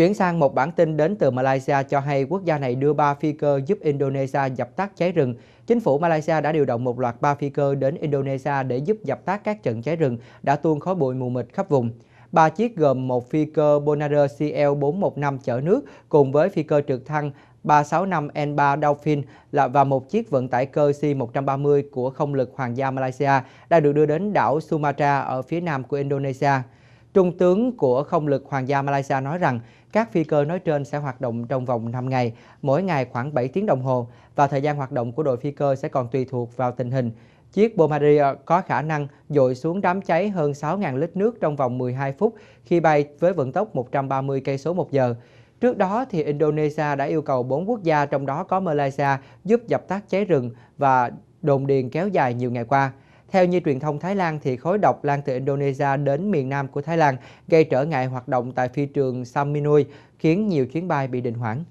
Chuyển sang một bản tin đến từ Malaysia cho hay quốc gia này đưa 3 phi cơ giúp Indonesia dập tắt cháy rừng. Chính phủ Malaysia đã điều động một loạt 3 phi cơ đến Indonesia để giúp dập tắt các trận cháy rừng đã tuôn khói bụi mù mịt khắp vùng. Ba chiếc gồm một phi cơ Bonaire CL415 chở nước cùng với phi cơ trực thăng 365N3 Dolphin và một chiếc vận tải cơ C-130 của không lực Hoàng gia Malaysia đã được đưa đến đảo Sumatra ở phía nam của Indonesia. Trung tướng của không lực Hoàng gia Malaysia nói rằng các phi cơ nói trên sẽ hoạt động trong vòng 5 ngày, mỗi ngày khoảng 7 tiếng đồng hồ và thời gian hoạt động của đội phi cơ sẽ còn tùy thuộc vào tình hình. Chiếc Bombardier có khả năng dội xuống đám cháy hơn 6.000 lít nước trong vòng 12 phút khi bay với vận tốc 130 cây số một giờ. Trước đó, thì Indonesia đã yêu cầu 4 quốc gia trong đó có Malaysia giúp dập tắt cháy rừng và đồn điền kéo dài nhiều ngày qua. Theo như truyền thông Thái Lan thì khối độc lan từ Indonesia đến miền nam của Thái Lan gây trở ngại hoạt động tại phi trường Saminui khiến nhiều chuyến bay bị đình hoãn.